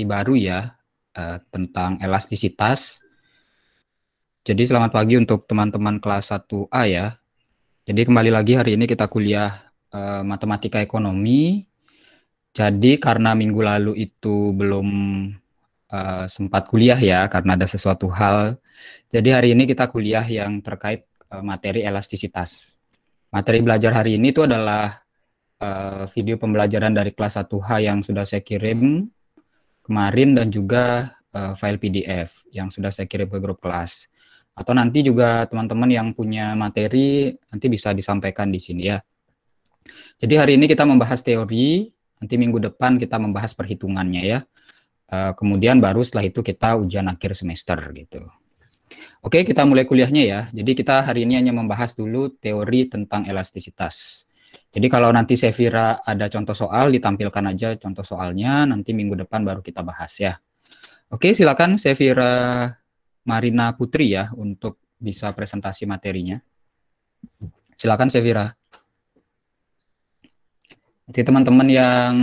baru ya uh, tentang elastisitas. Jadi selamat pagi untuk teman-teman kelas 1A ya. Jadi kembali lagi hari ini kita kuliah uh, matematika ekonomi. Jadi karena minggu lalu itu belum uh, sempat kuliah ya karena ada sesuatu hal. Jadi hari ini kita kuliah yang terkait uh, materi elastisitas. Materi belajar hari ini itu adalah uh, video pembelajaran dari kelas 1H yang sudah saya kirim kemarin dan juga uh, file PDF yang sudah saya kirim ke grup kelas. Atau nanti juga teman-teman yang punya materi nanti bisa disampaikan di sini ya. Jadi hari ini kita membahas teori, nanti minggu depan kita membahas perhitungannya ya. Uh, kemudian baru setelah itu kita ujian akhir semester gitu. Oke, kita mulai kuliahnya ya. Jadi kita hari ini hanya membahas dulu teori tentang elastisitas. Jadi kalau nanti Sevira ada contoh soal, ditampilkan aja contoh soalnya, nanti minggu depan baru kita bahas ya. Oke, silakan Sevira Marina Putri ya untuk bisa presentasi materinya. Silakan Sevira. Jadi teman-teman yang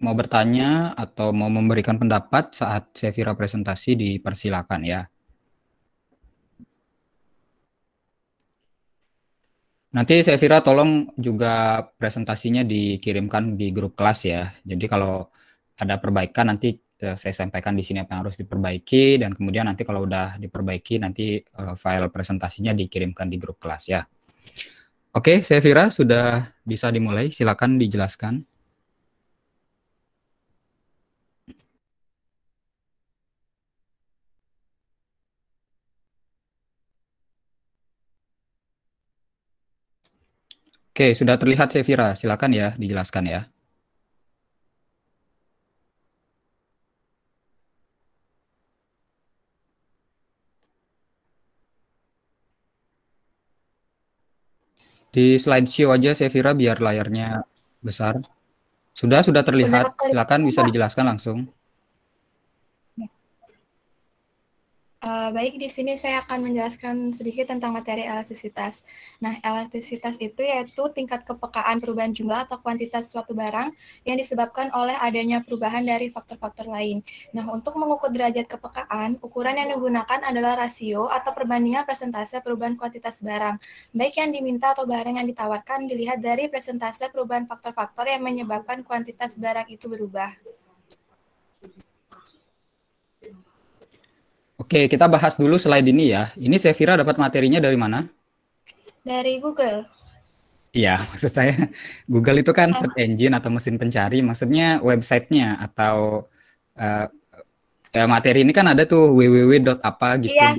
mau bertanya atau mau memberikan pendapat saat Sevira presentasi dipersilakan ya. Nanti saya Fira tolong juga presentasinya dikirimkan di grup kelas ya. Jadi kalau ada perbaikan nanti eh, saya sampaikan di sini apa yang harus diperbaiki dan kemudian nanti kalau udah diperbaiki nanti eh, file presentasinya dikirimkan di grup kelas ya. Oke, saya Fira sudah bisa dimulai. Silakan dijelaskan. Oke, sudah terlihat Sevira. Silakan ya dijelaskan ya. Di slide slideshow aja Sevira biar layarnya besar. Sudah, sudah terlihat. Silakan bisa dijelaskan langsung. Uh, baik, di sini saya akan menjelaskan sedikit tentang materi elastisitas. Nah, elastisitas itu yaitu tingkat kepekaan perubahan jumlah atau kuantitas suatu barang yang disebabkan oleh adanya perubahan dari faktor-faktor lain. Nah, untuk mengukur derajat kepekaan, ukuran yang digunakan adalah rasio atau perbandingan presentase perubahan kuantitas barang, baik yang diminta atau barang yang ditawarkan dilihat dari presentase perubahan faktor-faktor yang menyebabkan kuantitas barang itu berubah. Oke, kita bahas dulu slide ini ya. Ini Sevira dapat materinya dari mana? Dari Google. Iya, maksud saya Google itu kan iya. search engine atau mesin pencari. Maksudnya websitenya atau uh, materi ini kan ada tuh www. apa gitu. Iya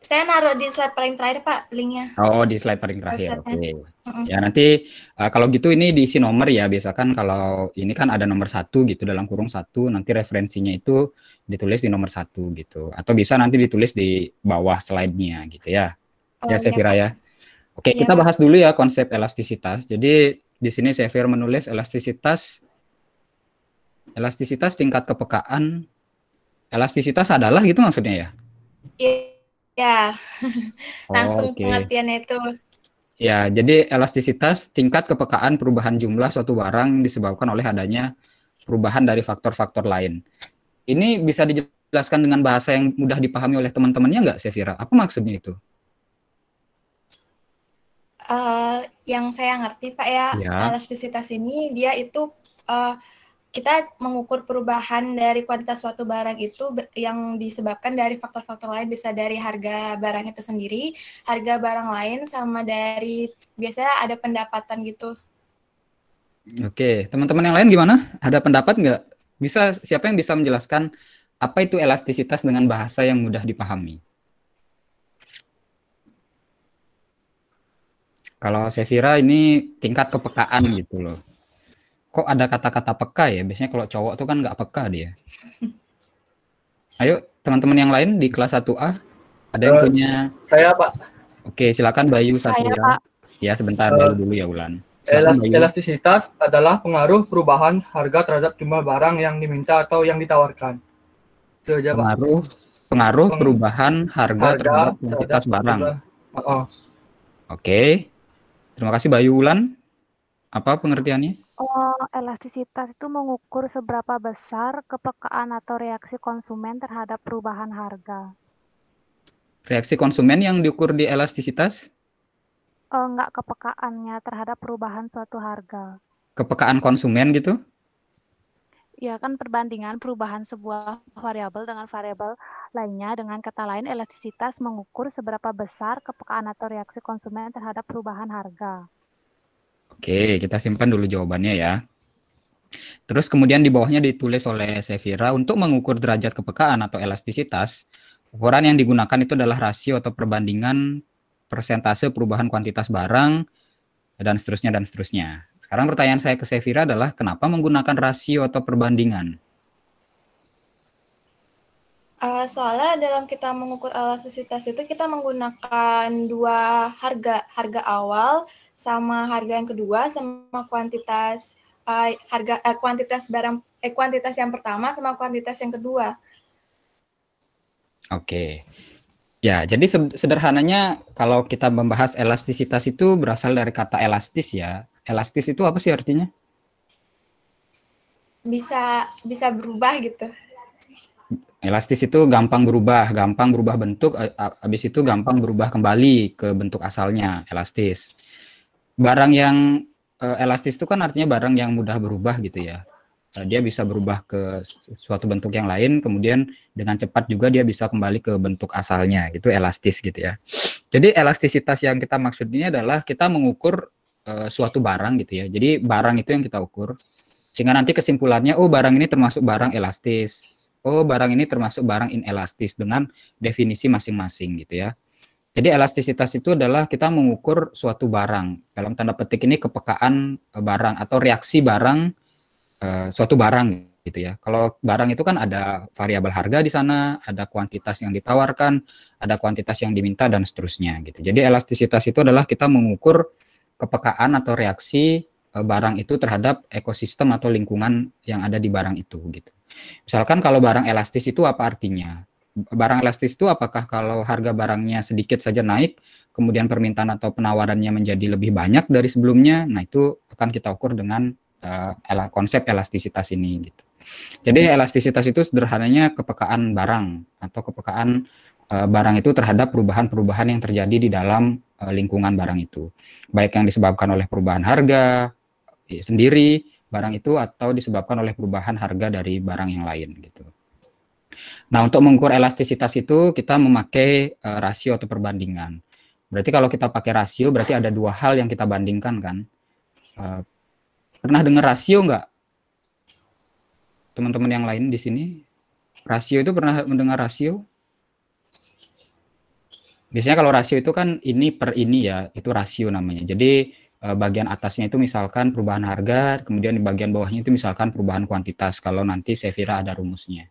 saya naruh di slide paling terakhir Pak linknya. Oh di slide paling terakhir. Oke. Okay. Mm-hmm. Ya nanti uh, kalau gitu ini diisi nomor ya. Biasakan kalau ini kan ada nomor satu gitu dalam kurung satu. Nanti referensinya itu ditulis di nomor satu gitu. Atau bisa nanti ditulis di bawah slide-nya gitu ya. Oh, ya iya, Sefira ya. Oke okay, iya, kita bahas dulu ya konsep elastisitas. Jadi di sini Sefir menulis elastisitas. Elastisitas tingkat kepekaan. Elastisitas adalah gitu maksudnya ya? Iya. Ya, langsung oh, okay. pengertiannya itu. Ya, jadi elastisitas tingkat kepekaan perubahan jumlah suatu barang disebabkan oleh adanya perubahan dari faktor-faktor lain. Ini bisa dijelaskan dengan bahasa yang mudah dipahami oleh teman-temannya nggak, Sevira? Apa maksudnya itu? Uh, yang saya ngerti, Pak, ya, ya. elastisitas ini dia itu uh, kita mengukur perubahan dari kuantitas suatu barang itu yang disebabkan dari faktor-faktor lain bisa dari harga barang itu sendiri, harga barang lain sama dari biasanya ada pendapatan gitu. Oke, teman-teman yang lain gimana? Ada pendapat nggak? Bisa siapa yang bisa menjelaskan apa itu elastisitas dengan bahasa yang mudah dipahami? Kalau Sevira ini tingkat kepekaan gitu loh kok ada kata-kata peka ya? Biasanya kalau cowok tuh kan nggak peka dia. Ayo teman-teman yang lain di kelas 1A ada yang eh, punya saya Pak. Oke, silakan Bayu satu saya, ya. Pak. Ya, sebentar uh, dulu ya Ulan. Silakan, Bayu. elastisitas adalah pengaruh perubahan harga terhadap jumlah barang yang diminta atau yang ditawarkan. Itu aja, Pak. Pengaruh pengaruh Peng perubahan harga, harga terhadap kuantitas barang. Oh, oh. Oke. Terima kasih Bayu Ulan. Apa pengertiannya? elastisitas itu mengukur seberapa besar kepekaan atau reaksi konsumen terhadap perubahan harga. Reaksi konsumen yang diukur di elastisitas? Oh, eh, enggak kepekaannya terhadap perubahan suatu harga. Kepekaan konsumen gitu? Ya kan perbandingan perubahan sebuah variabel dengan variabel lainnya dengan kata lain elastisitas mengukur seberapa besar kepekaan atau reaksi konsumen terhadap perubahan harga. Oke, kita simpan dulu jawabannya ya. Terus kemudian di bawahnya ditulis oleh Sevira untuk mengukur derajat kepekaan atau elastisitas, ukuran yang digunakan itu adalah rasio atau perbandingan persentase perubahan kuantitas barang dan seterusnya dan seterusnya. Sekarang pertanyaan saya ke Sevira adalah kenapa menggunakan rasio atau perbandingan? Uh, soalnya dalam kita mengukur elastisitas itu kita menggunakan dua harga, harga awal sama harga yang kedua sama kuantitas uh, harga uh, kuantitas barang eh kuantitas yang pertama sama kuantitas yang kedua. Oke. Ya, jadi sederhananya kalau kita membahas elastisitas itu berasal dari kata elastis ya. Elastis itu apa sih artinya? Bisa bisa berubah gitu. Elastis itu gampang berubah, gampang berubah bentuk, eh, habis itu gampang berubah kembali ke bentuk asalnya, elastis. Barang yang uh, elastis itu kan artinya barang yang mudah berubah gitu ya. Uh, dia bisa berubah ke suatu bentuk yang lain, kemudian dengan cepat juga dia bisa kembali ke bentuk asalnya, gitu elastis gitu ya. Jadi elastisitas yang kita maksud ini adalah kita mengukur uh, suatu barang gitu ya. Jadi barang itu yang kita ukur. Sehingga nanti kesimpulannya, oh barang ini termasuk barang elastis. Oh barang ini termasuk barang inelastis dengan definisi masing-masing gitu ya. Jadi elastisitas itu adalah kita mengukur suatu barang. Dalam tanda petik ini kepekaan eh, barang atau reaksi barang eh, suatu barang gitu ya. Kalau barang itu kan ada variabel harga di sana, ada kuantitas yang ditawarkan, ada kuantitas yang diminta dan seterusnya gitu. Jadi elastisitas itu adalah kita mengukur kepekaan atau reaksi eh, barang itu terhadap ekosistem atau lingkungan yang ada di barang itu gitu. Misalkan kalau barang elastis itu apa artinya? barang elastis itu apakah kalau harga barangnya sedikit saja naik, kemudian permintaan atau penawarannya menjadi lebih banyak dari sebelumnya, nah itu akan kita ukur dengan uh, konsep elastisitas ini gitu. Jadi elastisitas itu sederhananya kepekaan barang atau kepekaan uh, barang itu terhadap perubahan-perubahan yang terjadi di dalam uh, lingkungan barang itu, baik yang disebabkan oleh perubahan harga sendiri barang itu atau disebabkan oleh perubahan harga dari barang yang lain gitu. Nah, untuk mengukur elastisitas itu kita memakai uh, rasio atau perbandingan. Berarti kalau kita pakai rasio, berarti ada dua hal yang kita bandingkan kan. Uh, pernah dengar rasio nggak? Teman-teman yang lain di sini, rasio itu pernah mendengar rasio? Biasanya kalau rasio itu kan ini per ini ya, itu rasio namanya. Jadi eh, bagian atasnya itu misalkan perubahan harga, kemudian di bagian bawahnya itu misalkan perubahan kuantitas kalau nanti Sevira ada rumusnya.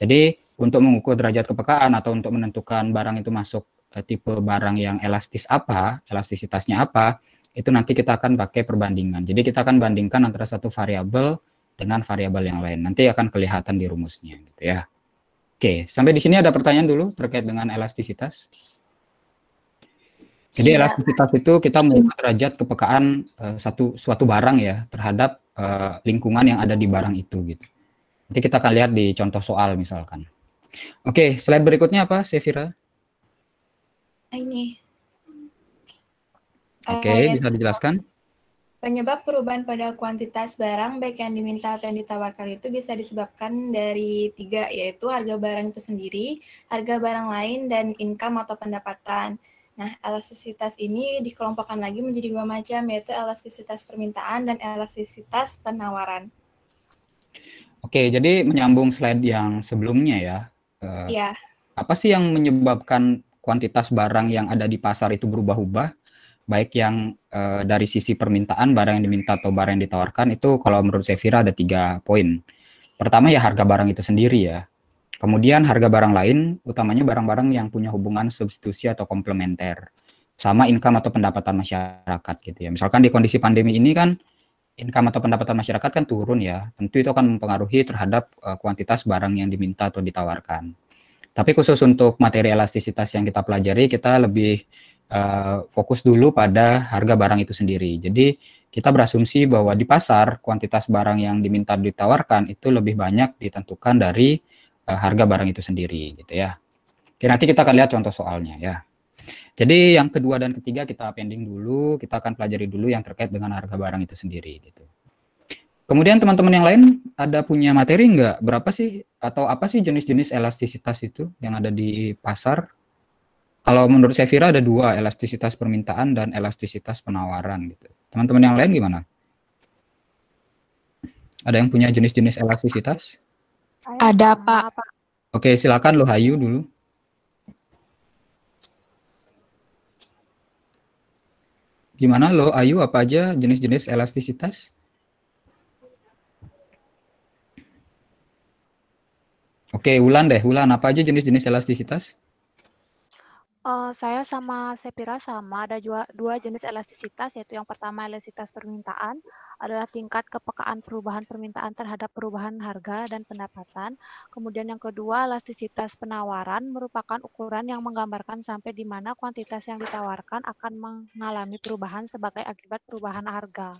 Jadi untuk mengukur derajat kepekaan atau untuk menentukan barang itu masuk eh, tipe barang yang elastis apa, elastisitasnya apa, itu nanti kita akan pakai perbandingan. Jadi kita akan bandingkan antara satu variabel dengan variabel yang lain. Nanti akan kelihatan di rumusnya gitu ya. Oke, sampai di sini ada pertanyaan dulu terkait dengan elastisitas. Jadi ya. elastisitas itu kita mengukur derajat kepekaan uh, satu suatu barang ya terhadap uh, lingkungan yang ada di barang itu gitu. Nanti kita akan lihat di contoh soal misalkan. Oke, slide berikutnya apa, Sevira? Ini. Oke, uh, bisa dijelaskan? Penyebab perubahan pada kuantitas barang baik yang diminta atau yang ditawarkan itu bisa disebabkan dari tiga yaitu harga barang itu sendiri, harga barang lain, dan income atau pendapatan. Nah, elastisitas ini dikelompokkan lagi menjadi dua macam, yaitu elastisitas permintaan dan elastisitas penawaran. Oke, jadi menyambung slide yang sebelumnya ya. Uh, Apa sih yang menyebabkan kuantitas barang yang ada di pasar itu berubah-ubah? Baik yang uh, dari sisi permintaan barang yang diminta atau barang yang ditawarkan itu kalau menurut saya Fira ada tiga poin. Pertama ya harga barang itu sendiri ya. Kemudian harga barang lain, utamanya barang-barang yang punya hubungan substitusi atau komplementer. Sama income atau pendapatan masyarakat gitu ya. Misalkan di kondisi pandemi ini kan income atau pendapatan masyarakat kan turun ya, tentu itu akan mempengaruhi terhadap uh, kuantitas barang yang diminta atau ditawarkan. Tapi khusus untuk materi elastisitas yang kita pelajari, kita lebih uh, fokus dulu pada harga barang itu sendiri. Jadi kita berasumsi bahwa di pasar kuantitas barang yang diminta ditawarkan itu lebih banyak ditentukan dari uh, harga barang itu sendiri, gitu ya. Oke, nanti kita akan lihat contoh soalnya ya. Jadi yang kedua dan ketiga kita pending dulu, kita akan pelajari dulu yang terkait dengan harga barang itu sendiri gitu. Kemudian teman-teman yang lain ada punya materi enggak? Berapa sih atau apa sih jenis-jenis elastisitas itu yang ada di pasar? Kalau menurut saya Vira ada dua, elastisitas permintaan dan elastisitas penawaran gitu. Teman-teman yang lain gimana? Ada yang punya jenis-jenis elastisitas? Ada Pak. Oke, silakan Hayu dulu. Gimana lo, Ayu, apa aja jenis-jenis elastisitas? Oke, Wulan deh. Wulan, apa aja jenis-jenis elastisitas? Uh, saya sama Sepira sama, ada dua, dua jenis elastisitas, yaitu yang pertama elastisitas permintaan adalah tingkat kepekaan perubahan permintaan terhadap perubahan harga dan pendapatan. Kemudian yang kedua, elastisitas penawaran merupakan ukuran yang menggambarkan sampai di mana kuantitas yang ditawarkan akan mengalami perubahan sebagai akibat perubahan harga.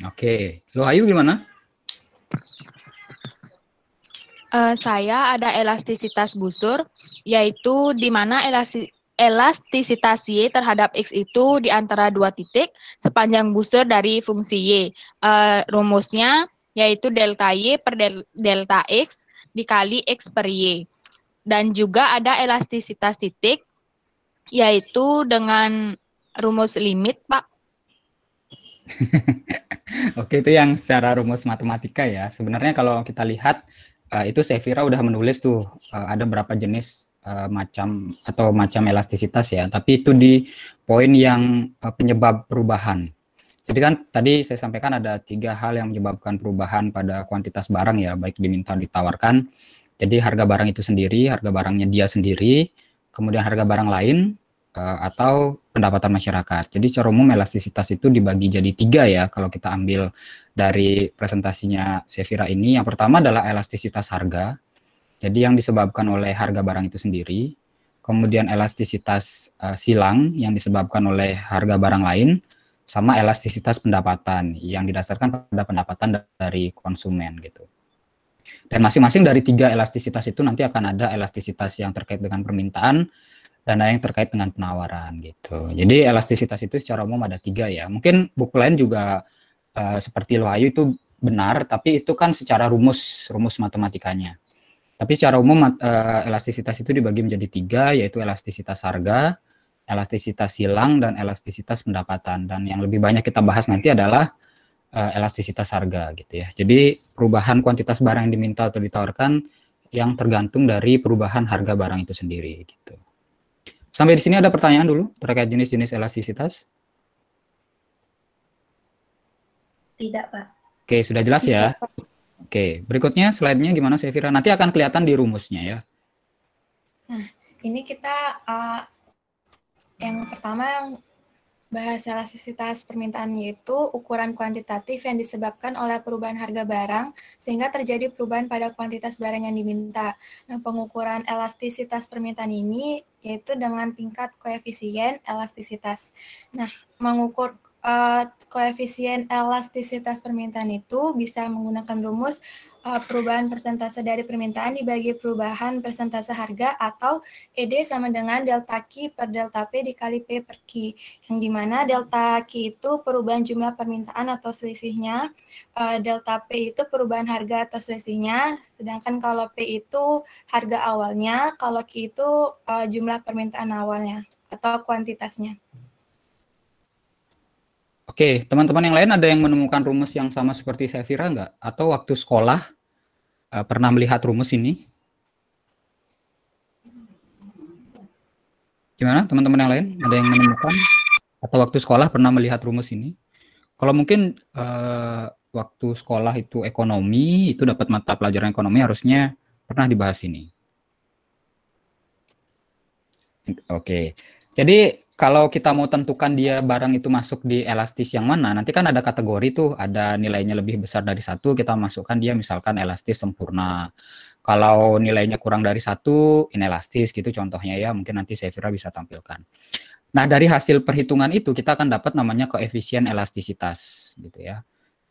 Oke, Lo Ayu gimana? Uh, saya ada elastisitas busur, yaitu di mana elastisitas Y terhadap X itu di antara dua titik sepanjang busur dari fungsi Y. Uh, rumusnya yaitu delta Y per del delta X dikali X per Y. Dan juga ada elastisitas titik, yaitu dengan rumus limit, Pak. Oke, itu yang secara rumus matematika ya. Sebenarnya kalau kita lihat Eh, itu Sevira udah menulis tuh uh, ada berapa jenis uh, macam atau macam elastisitas ya, tapi itu di poin yang uh, penyebab perubahan. Jadi kan tadi saya sampaikan ada tiga hal yang menyebabkan perubahan pada kuantitas barang ya, baik diminta ditawarkan. Jadi harga barang itu sendiri, harga barangnya dia sendiri, kemudian harga barang lain, uh, atau pendapatan masyarakat. Jadi secara umum elastisitas itu dibagi jadi tiga ya kalau kita ambil dari presentasinya Sevira ini. Yang pertama adalah elastisitas harga, jadi yang disebabkan oleh harga barang itu sendiri. Kemudian elastisitas uh, silang yang disebabkan oleh harga barang lain, sama elastisitas pendapatan yang didasarkan pada pendapatan dari konsumen gitu. Dan masing-masing dari tiga elastisitas itu nanti akan ada elastisitas yang terkait dengan permintaan, dan yang terkait dengan penawaran gitu. Jadi elastisitas itu secara umum ada tiga ya. Mungkin buku lain juga uh, seperti Lohayu itu benar, tapi itu kan secara rumus rumus matematikanya. Tapi secara umum uh, elastisitas itu dibagi menjadi tiga, yaitu elastisitas harga, elastisitas silang, dan elastisitas pendapatan. Dan yang lebih banyak kita bahas nanti adalah uh, elastisitas harga gitu ya. Jadi perubahan kuantitas barang yang diminta atau ditawarkan yang tergantung dari perubahan harga barang itu sendiri gitu. Sampai di sini ada pertanyaan dulu terkait jenis-jenis elastisitas? Tidak, Pak. Oke, sudah jelas ya? Tidak, Oke, berikutnya slide-nya gimana, Sevira? Nanti akan kelihatan di rumusnya ya. Nah, ini kita uh, yang pertama yang Bahasa elastisitas permintaan yaitu ukuran kuantitatif yang disebabkan oleh perubahan harga barang sehingga terjadi perubahan pada kuantitas barang yang diminta. Nah, pengukuran elastisitas permintaan ini yaitu dengan tingkat koefisien elastisitas. Nah, mengukur uh, koefisien elastisitas permintaan itu bisa menggunakan rumus uh, perubahan persentase dari permintaan dibagi perubahan persentase harga atau ED sama dengan delta Q per delta P dikali P per Q. Yang dimana delta Q itu perubahan jumlah permintaan atau selisihnya, uh, delta P itu perubahan harga atau selisihnya, sedangkan kalau P itu harga awalnya, kalau Q itu uh, jumlah permintaan awalnya atau kuantitasnya. Oke, teman-teman yang lain ada yang menemukan rumus yang sama seperti saya, Safira nggak? Atau waktu sekolah uh, pernah melihat rumus ini? Gimana teman-teman yang lain? Ada yang menemukan? Atau waktu sekolah pernah melihat rumus ini? Kalau mungkin uh, waktu sekolah itu ekonomi, itu dapat mata pelajaran ekonomi harusnya pernah dibahas ini. Oke, jadi kalau kita mau tentukan dia barang itu masuk di elastis yang mana, nanti kan ada kategori tuh, ada nilainya lebih besar dari satu, kita masukkan dia misalkan elastis sempurna. Kalau nilainya kurang dari satu, inelastis gitu contohnya ya, mungkin nanti Sefira bisa tampilkan. Nah dari hasil perhitungan itu kita akan dapat namanya koefisien elastisitas gitu ya.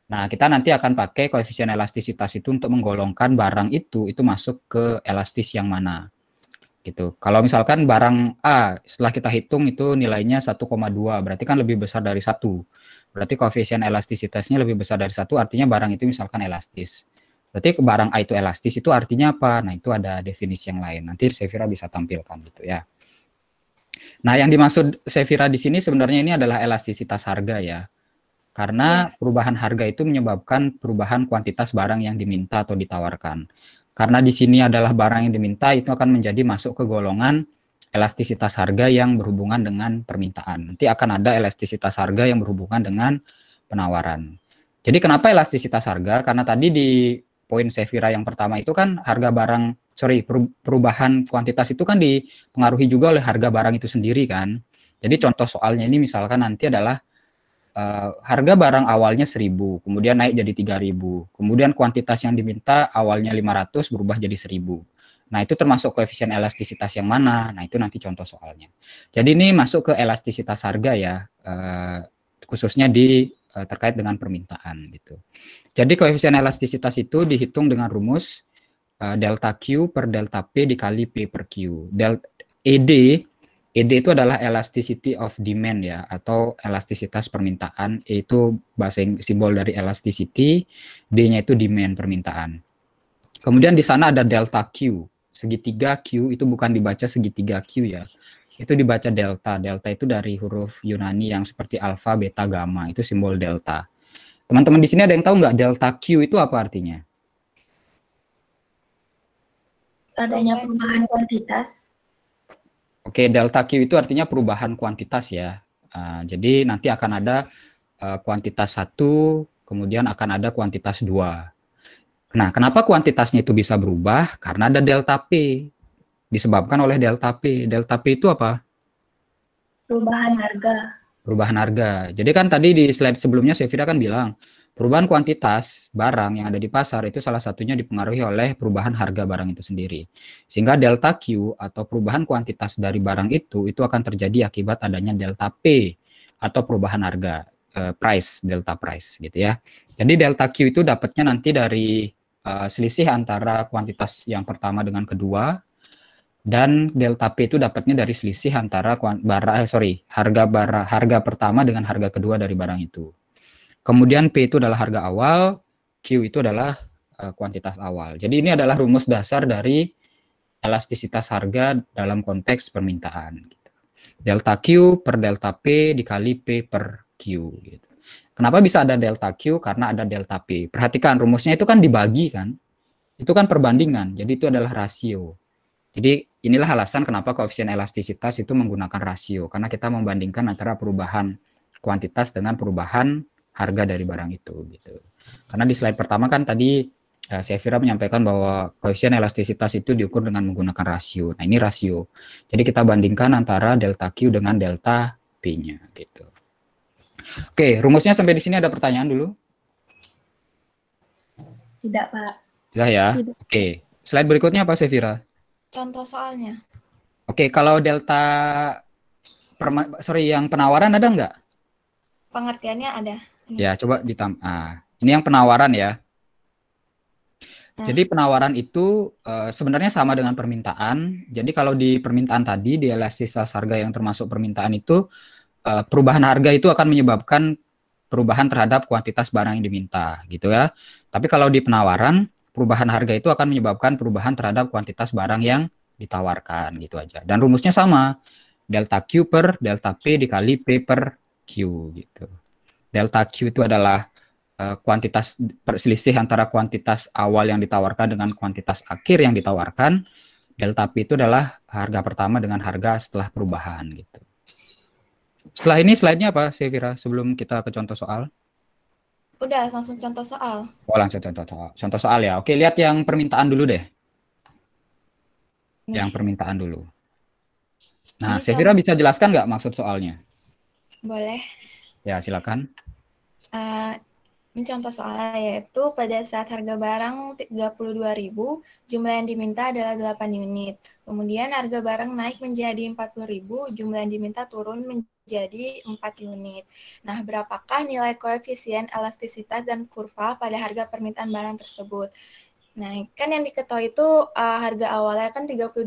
Nah kita nanti akan pakai koefisien elastisitas itu untuk menggolongkan barang itu, itu masuk ke elastis yang mana gitu. Kalau misalkan barang A setelah kita hitung itu nilainya 1,2 berarti kan lebih besar dari satu. Berarti koefisien elastisitasnya lebih besar dari satu artinya barang itu misalkan elastis. Berarti barang A itu elastis itu artinya apa? Nah itu ada definisi yang lain. Nanti Sevira bisa tampilkan gitu ya. Nah yang dimaksud Sevira di sini sebenarnya ini adalah elastisitas harga ya. Karena iya. perubahan harga itu menyebabkan perubahan kuantitas barang yang diminta atau ditawarkan. Karena di sini adalah barang yang diminta, itu akan menjadi masuk ke golongan elastisitas harga yang berhubungan dengan permintaan. Nanti akan ada elastisitas harga yang berhubungan dengan penawaran. Jadi kenapa elastisitas harga? Karena tadi di poin Sevira yang pertama itu kan harga barang, sorry, perubahan kuantitas itu kan dipengaruhi juga oleh harga barang itu sendiri kan. Jadi contoh soalnya ini misalkan nanti adalah uh, harga barang awalnya 1000, kemudian naik jadi 3000, kemudian kuantitas yang diminta awalnya 500 berubah jadi 1000. Nah, itu termasuk koefisien elastisitas yang mana? Nah, itu nanti contoh soalnya. Jadi ini masuk ke elastisitas harga ya, uh, khususnya di uh, terkait dengan permintaan gitu. Jadi koefisien elastisitas itu dihitung dengan rumus uh, delta Q per delta P dikali P per Q. delta ED ED itu adalah elasticity of demand ya atau elastisitas permintaan itu bahasa simbol dari elasticity D-nya itu demand permintaan. Kemudian di sana ada delta Q. Segitiga Q itu bukan dibaca segitiga Q ya. Itu dibaca delta. Delta itu dari huruf Yunani yang seperti alfa, beta, gamma. Itu simbol delta. Teman-teman di sini ada yang tahu nggak delta Q itu apa artinya? Adanya perubahan kuantitas Oke, delta Q itu artinya perubahan kuantitas ya. Uh, jadi nanti akan ada uh, kuantitas satu, kemudian akan ada kuantitas dua. Nah, kenapa kuantitasnya itu bisa berubah? Karena ada delta P. Disebabkan oleh delta P. Delta P itu apa? Perubahan harga. Perubahan harga. Jadi kan tadi di slide sebelumnya Sevira kan bilang, Perubahan kuantitas barang yang ada di pasar itu salah satunya dipengaruhi oleh perubahan harga barang itu sendiri. Sehingga delta Q atau perubahan kuantitas dari barang itu itu akan terjadi akibat adanya delta P atau perubahan harga eh, price, delta price gitu ya. Jadi delta Q itu dapatnya nanti dari eh, selisih antara kuantitas yang pertama dengan kedua dan delta P itu dapatnya dari selisih antara barang eh, sorry, harga barang harga pertama dengan harga kedua dari barang itu. Kemudian P itu adalah harga awal, Q itu adalah eh, kuantitas awal. Jadi ini adalah rumus dasar dari elastisitas harga dalam konteks permintaan. Gitu. Delta Q per delta P dikali P per Q. Gitu. Kenapa bisa ada delta Q? Karena ada delta P. Perhatikan rumusnya itu kan dibagi kan. Itu kan perbandingan. Jadi itu adalah rasio. Jadi inilah alasan kenapa koefisien elastisitas itu menggunakan rasio. Karena kita membandingkan antara perubahan kuantitas dengan perubahan harga dari barang itu gitu. Karena di slide pertama kan tadi uh, eh, Sevira menyampaikan bahwa koefisien elastisitas itu diukur dengan menggunakan rasio. Nah, ini rasio. Jadi kita bandingkan antara delta Q dengan delta P-nya gitu. Oke, rumusnya sampai di sini ada pertanyaan dulu? Tidak, Pak. Sudah ya? Tidak. Oke. Slide berikutnya apa, Sefira. Contoh soalnya. Oke, kalau delta sorry yang penawaran ada nggak? Pengertiannya ada. Iya. Ya, coba ditam. Ah, ini yang penawaran ya. Ah. Jadi penawaran itu uh, sebenarnya sama dengan permintaan. Jadi kalau di permintaan tadi di elastisitas harga yang termasuk permintaan itu uh, perubahan harga itu akan menyebabkan perubahan terhadap kuantitas barang yang diminta, gitu ya. Tapi kalau di penawaran perubahan harga itu akan menyebabkan perubahan terhadap kuantitas barang yang ditawarkan, gitu aja. Dan rumusnya sama, delta Q per delta P dikali P per Q, gitu delta Q itu adalah uh, kuantitas perselisih antara kuantitas awal yang ditawarkan dengan kuantitas akhir yang ditawarkan. Delta P itu adalah harga pertama dengan harga setelah perubahan gitu. Setelah ini slide-nya apa, Sevira, sebelum kita ke contoh soal? Udah, langsung contoh soal. Oh, langsung contoh, soal. contoh soal ya. Oke, lihat yang permintaan dulu deh. Yang permintaan dulu. Nah, Sevira bisa jelaskan nggak maksud soalnya? Boleh. Ya, silakan. Mencontoh eh, soalnya yaitu pada saat harga barang 32.000, jumlah yang diminta adalah 8 unit. Kemudian harga barang naik menjadi 40.000, jumlah yang diminta turun menjadi 4 unit. Nah, berapakah nilai koefisien elastisitas dan kurva pada harga permintaan barang tersebut? Nah, kan yang diketahui itu uh, harga awalnya kan 32.000.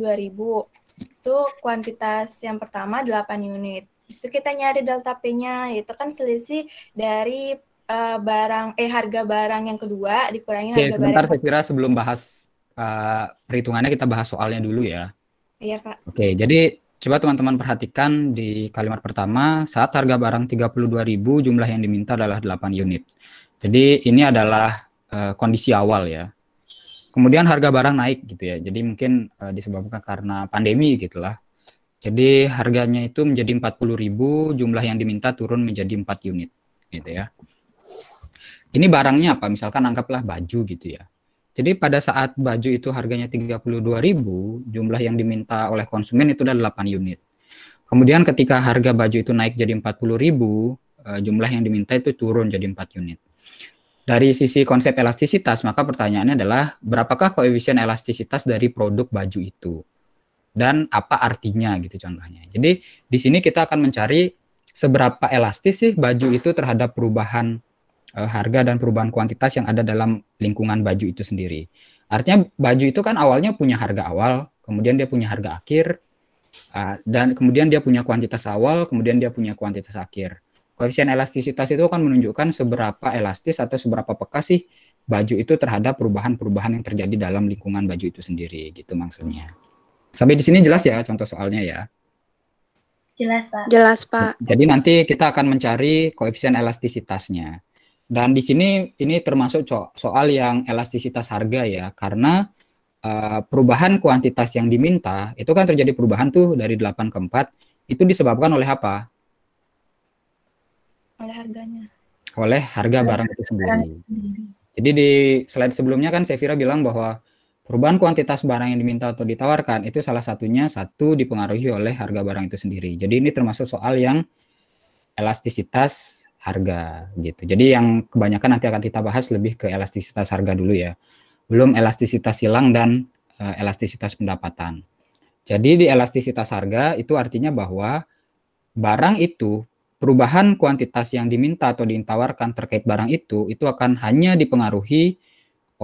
Itu kuantitas yang pertama 8 unit. Terus kita nyari delta P-nya, itu kan selisih dari uh, barang eh harga barang yang kedua dikurangi harga sebentar barang. saya kira sebelum bahas uh, perhitungannya kita bahas soalnya dulu ya. Iya, pak. Oke, jadi coba teman-teman perhatikan di kalimat pertama saat harga barang 32.000 jumlah yang diminta adalah 8 unit. Jadi ini adalah uh, kondisi awal ya. Kemudian harga barang naik gitu ya. Jadi mungkin uh, disebabkan karena pandemi gitulah. Jadi harganya itu menjadi 40.000, jumlah yang diminta turun menjadi 4 unit gitu ya. Ini barangnya apa? Misalkan anggaplah baju gitu ya. Jadi pada saat baju itu harganya 32.000, jumlah yang diminta oleh konsumen itu adalah 8 unit. Kemudian ketika harga baju itu naik jadi 40.000, eh, jumlah yang diminta itu turun jadi 4 unit. Dari sisi konsep elastisitas, maka pertanyaannya adalah berapakah koefisien elastisitas dari produk baju itu? dan apa artinya gitu contohnya. Jadi di sini kita akan mencari seberapa elastis sih baju itu terhadap perubahan e, harga dan perubahan kuantitas yang ada dalam lingkungan baju itu sendiri. Artinya baju itu kan awalnya punya harga awal, kemudian dia punya harga akhir, e, dan kemudian dia punya kuantitas awal, kemudian dia punya kuantitas akhir. Koefisien elastisitas itu akan menunjukkan seberapa elastis atau seberapa peka sih baju itu terhadap perubahan-perubahan yang terjadi dalam lingkungan baju itu sendiri gitu maksudnya. Sampai di sini jelas ya contoh soalnya ya. Jelas, Pak. Jelas, Pak. Jadi nanti kita akan mencari koefisien elastisitasnya. Dan di sini ini termasuk soal yang elastisitas harga ya, karena uh, perubahan kuantitas yang diminta itu kan terjadi perubahan tuh dari 8 ke 4 itu disebabkan oleh apa? Oleh harganya. Oleh harga barang itu sendiri. Jadi di slide sebelumnya kan Sevira bilang bahwa Perubahan kuantitas barang yang diminta atau ditawarkan itu salah satunya satu dipengaruhi oleh harga barang itu sendiri. Jadi ini termasuk soal yang elastisitas harga gitu. Jadi yang kebanyakan nanti akan kita bahas lebih ke elastisitas harga dulu ya. Belum elastisitas silang dan uh, elastisitas pendapatan. Jadi di elastisitas harga itu artinya bahwa barang itu perubahan kuantitas yang diminta atau ditawarkan terkait barang itu itu akan hanya dipengaruhi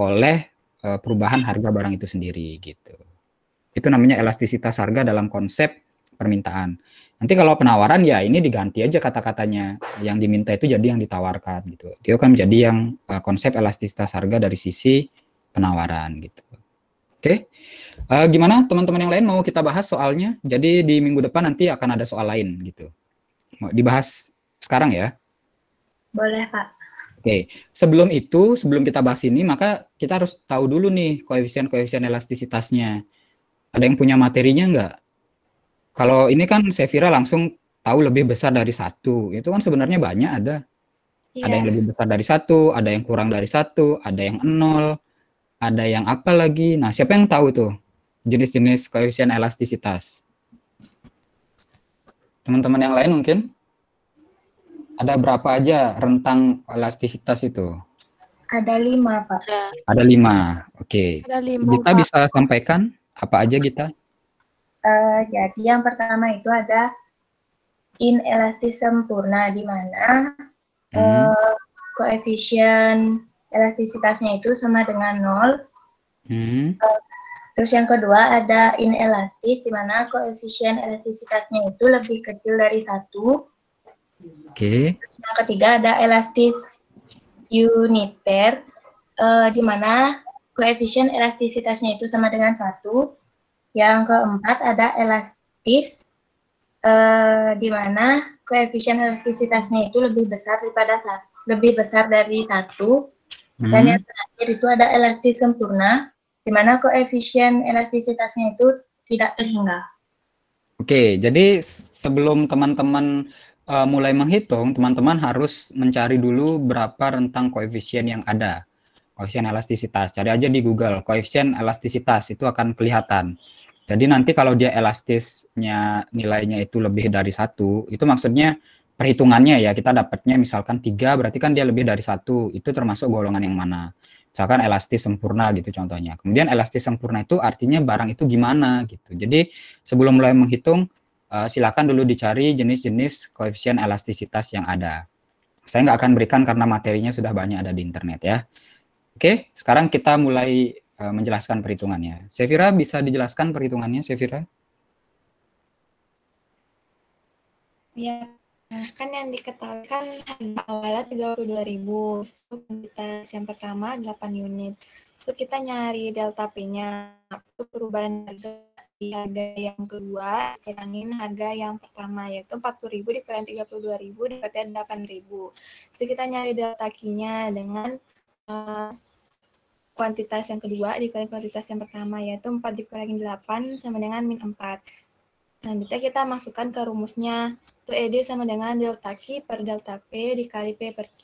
oleh Eh, perubahan hmm. harga barang itu sendiri gitu. Itu namanya elastisitas harga dalam konsep permintaan. Nanti kalau penawaran ya ini diganti aja kata-katanya yang diminta itu jadi yang ditawarkan gitu. Itu kan menjadi yang uh, konsep elastisitas harga dari sisi penawaran gitu. Oke, okay. uh, eh, gimana teman-teman yang lain mau kita bahas soalnya? Jadi di minggu depan nanti akan ada soal lain gitu. Mau dibahas sekarang ya? Boleh pak okay. sebelum itu sebelum kita bahas ini maka kita harus tahu dulu nih koefisien koefisien elastisitasnya ada yang punya materinya nggak kalau ini kan Sefira langsung tahu lebih besar dari satu itu kan sebenarnya banyak ada yeah. ada yang lebih besar dari satu ada yang kurang dari satu ada yang nol ada yang apa lagi nah siapa yang tahu tuh jenis-jenis koefisien elastisitas teman-teman yang lain mungkin ada berapa aja rentang elastisitas itu? Ada lima, Pak. Ada lima, oke. Okay. Ada lima, bisa sampaikan apa aja kita? Uh, eh, jadi yang pertama itu ada inelastis sempurna, di mana hmm. uh, koefisien elastisitasnya itu sama dengan nol. Hmm. Uh, Terus yang kedua ada inelastis, di mana koefisien elastisitasnya itu lebih kecil dari satu. Oke. Okay. Yang ketiga ada elastis uniter, uh, di mana koefisien elastisitasnya itu sama dengan satu. Yang keempat ada elastis, uh, di mana koefisien elastisitasnya itu lebih besar daripada satu, lebih besar dari satu. Hmm. Dan yang terakhir itu ada elastis sempurna, di mana koefisien elastisitasnya itu tidak terhingga. Oke, jadi sebelum teman-teman uh, mulai menghitung, teman-teman harus mencari dulu berapa rentang koefisien yang ada. Koefisien elastisitas. Cari aja di Google, koefisien elastisitas itu akan kelihatan. Jadi nanti kalau dia elastisnya nilainya itu lebih dari satu, itu maksudnya perhitungannya ya kita dapatnya misalkan tiga berarti kan dia lebih dari satu itu termasuk golongan yang mana misalkan elastis sempurna gitu contohnya kemudian elastis sempurna itu artinya barang itu gimana gitu jadi sebelum mulai menghitung Eh, silakan dulu dicari jenis-jenis koefisien elastisitas yang ada. Saya nggak akan berikan karena materinya sudah banyak ada di internet ya. Oke, sekarang kita mulai eh, menjelaskan perhitungannya. Sevira bisa dijelaskan perhitungannya, Sevira? Ya, nah kan yang diketahui kan awalnya ribu itu kita yang pertama delapan unit. So kita nyari delta P-nya, itu perubahan di harga yang kedua kurangin harga yang pertama yaitu 40.000 dikurangin 32.000 dapatnya 8.000. Jadi kita nyari delta Q-nya dengan uh, kuantitas yang kedua dikurangi kuantitas yang pertama yaitu 4 dikurangi 8 sama dengan min 4. Selanjutnya kita masukkan ke rumusnya. Itu ED sama dengan delta Q per delta P dikali P per Q.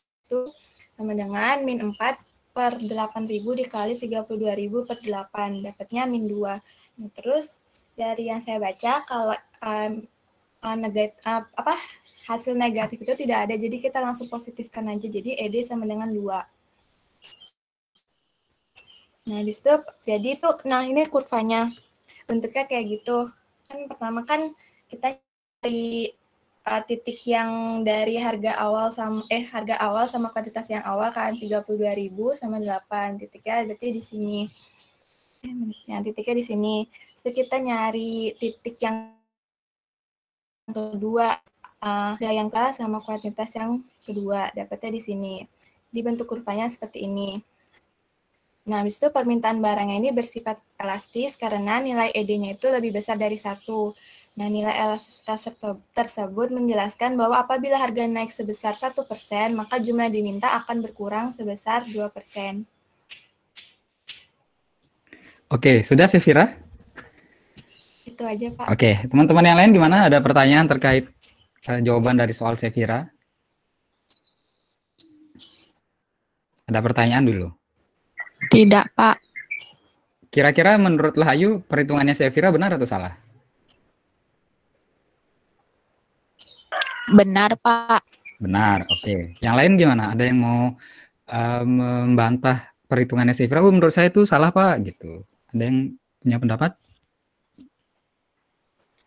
Itu sama dengan min 4 per 8.000 dikali 32.000 per 8. Dapatnya min 2. Nah, terus dari yang saya baca kalau um, uh, eh, negatif uh, eh, apa hasil negatif itu tidak ada jadi kita langsung positifkan aja jadi ed sama dengan dua nah di situ jadi itu nah ini kurvanya bentuknya kayak gitu kan pertama kan kita dari uh, eh, titik yang dari harga awal sama eh harga awal sama kuantitas yang awal kan 32.000 sama 8 titiknya berarti di sini Ya, titiknya di sini terus kita nyari titik yang kedua uh, yang kelas sama kuantitas yang kedua dapatnya di sini dibentuk kurvanya seperti ini Nah, habis itu permintaan barangnya ini bersifat elastis karena nilai ED-nya itu lebih besar dari satu. Nah, nilai elastisitas tersebut menjelaskan bahwa apabila harga naik sebesar satu persen, maka jumlah diminta akan berkurang sebesar dua persen. Oke, sudah Sefira? Itu aja Pak. Oke, teman-teman yang lain gimana? Ada pertanyaan terkait uh, jawaban dari soal Sefira? Ada pertanyaan dulu? Tidak Pak. Kira-kira menurut Lahayu perhitungannya Sefira benar atau salah? Benar Pak. Benar, oke. Yang lain gimana? Ada yang mau uh, membantah perhitungannya Sefira? Oh, menurut saya itu salah Pak, gitu. Ada yang punya pendapat?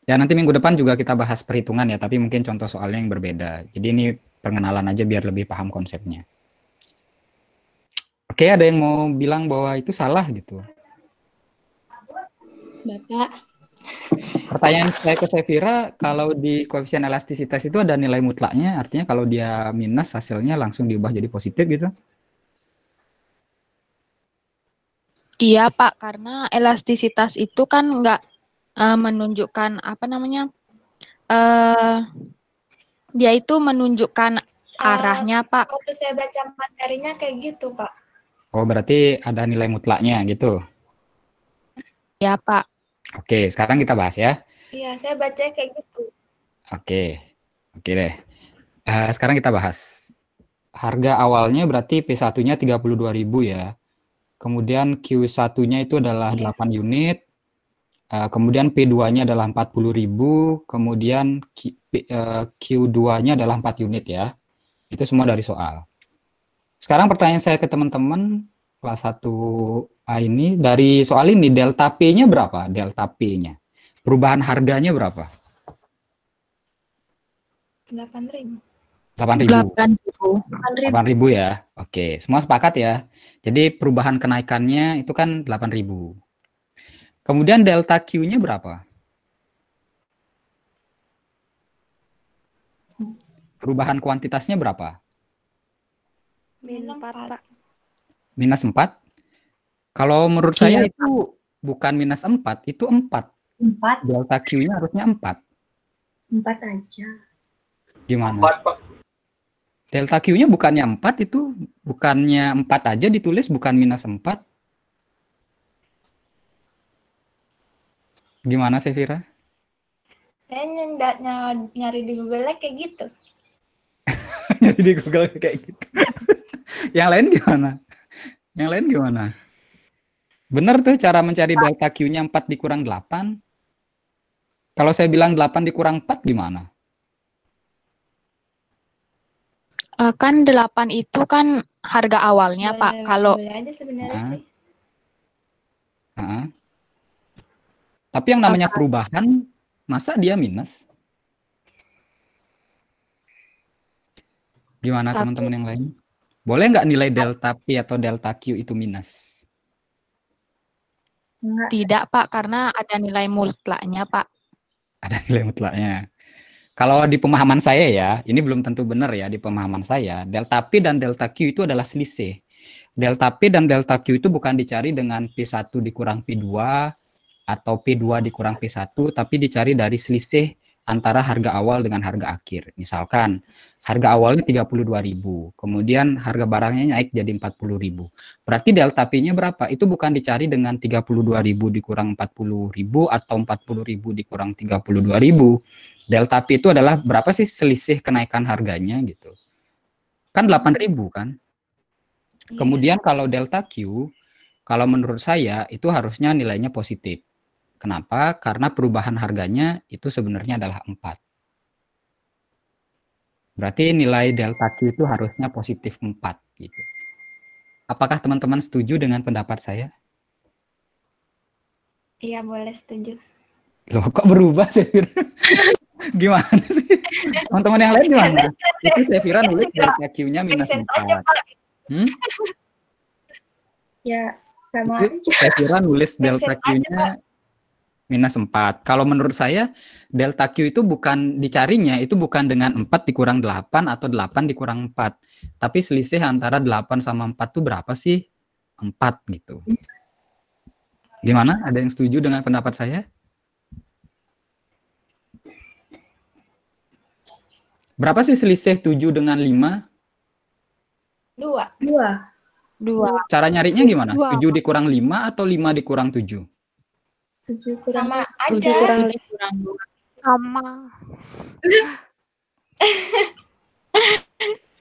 Ya nanti minggu depan juga kita bahas perhitungan ya, tapi mungkin contoh soalnya yang berbeda. Jadi ini perkenalan aja biar lebih paham konsepnya. Oke, ada yang mau bilang bahwa itu salah gitu. Bapak. Pertanyaan saya ke Sevira, kalau di koefisien elastisitas itu ada nilai mutlaknya, artinya kalau dia minus hasilnya langsung diubah jadi positif gitu? Iya Pak, karena elastisitas itu kan nggak uh, menunjukkan apa namanya, uh, dia itu menunjukkan oh, arahnya uh, Pak. Waktu saya baca materinya kayak gitu Pak. Oh berarti ada nilai mutlaknya gitu? Iya Pak. Oke, sekarang kita bahas ya. Iya, saya baca kayak gitu. Oke, oke deh. Uh, sekarang kita bahas. Harga awalnya berarti P1-nya 32.000 ya. Kemudian Q1-nya itu adalah 8 iya. unit. Uh, kemudian P2-nya adalah 40.000, kemudian Q, uh, eh, Q2-nya adalah 4 unit ya. Itu semua dari soal. Sekarang pertanyaan saya ke teman-teman kelas 1A ini dari soal ini delta P-nya berapa? Delta P-nya. Perubahan harganya berapa? 8 ribu delapan ribu. Delapan ribu ya. Oke, semua sepakat ya. Jadi perubahan kenaikannya itu kan delapan ribu. Kemudian delta Q-nya berapa? Perubahan kuantitasnya berapa? Minus 4, Pak. Minus empat? Kalau menurut saya iya. itu bukan minus empat, itu empat. 4. Delta Q-nya harusnya empat. Empat aja. Gimana? 4, Delta Q-nya bukannya 4 itu, bukannya 4 aja ditulis, bukan minus 4. Gimana Sevira? Saya nyendat nyari di Google -nya kayak gitu. nyari di Google kayak gitu. Yang lain gimana? Yang lain gimana? Bener tuh cara mencari delta Q-nya 4 dikurang 8. Kalau saya bilang 8 dikurang 4 gimana? Uh, kan 8 itu kan harga awalnya, boleh, Pak. Kalau boleh aja sebenarnya uh, sih. Uh, tapi yang namanya Apa? Eh, perubahan, masa dia minus? Gimana teman-teman yang lain? Boleh nggak nilai delta P atau delta Q itu minus? Tidak, Pak, karena ada nilai mutlaknya, Pak. Ada nilai mutlaknya. Kalau di pemahaman saya ya, ini belum tentu benar ya di pemahaman saya. Delta P dan delta Q itu adalah selisih. Delta P dan delta Q itu bukan dicari dengan P1 dikurang P2 atau P2 dikurang P1, tapi dicari dari selisih antara harga awal dengan harga akhir. Misalkan harga awalnya 32.000, kemudian harga barangnya naik jadi 40.000. Berarti delta P-nya berapa? Itu bukan dicari dengan 32.000 dikurang 40.000 atau 40.000 dikurang 32.000. Delta P itu adalah berapa sih selisih kenaikan harganya gitu. Kan 8.000 kan? Iya. Kemudian kalau delta Q, kalau menurut saya itu harusnya nilainya positif. Kenapa? Karena perubahan harganya itu sebenarnya adalah 4. Berarti nilai delta Q itu harusnya positif 4. Gitu. Apakah teman-teman setuju dengan pendapat saya? Iya, boleh setuju. Loh, kok berubah sih? gimana sih? Teman-teman yang lain gimana? Itu Fira nulis delta Q-nya minus 4. Hmm? Ya, sama Jadi, Sevira nulis delta Q-nya minus 4. Kalau menurut saya delta Q itu bukan dicarinya, itu bukan dengan 4 dikurang 8 atau 8 dikurang 4. Tapi selisih antara 8 sama 4 itu berapa sih? 4 gitu. Gimana? Ada yang setuju dengan pendapat saya? Berapa sih selisih 7 dengan 5? 2. 2. 2. Cara nyarinya gimana? 2. 7 dikurang 5 atau 5 dikurang 7? sama aja. sama.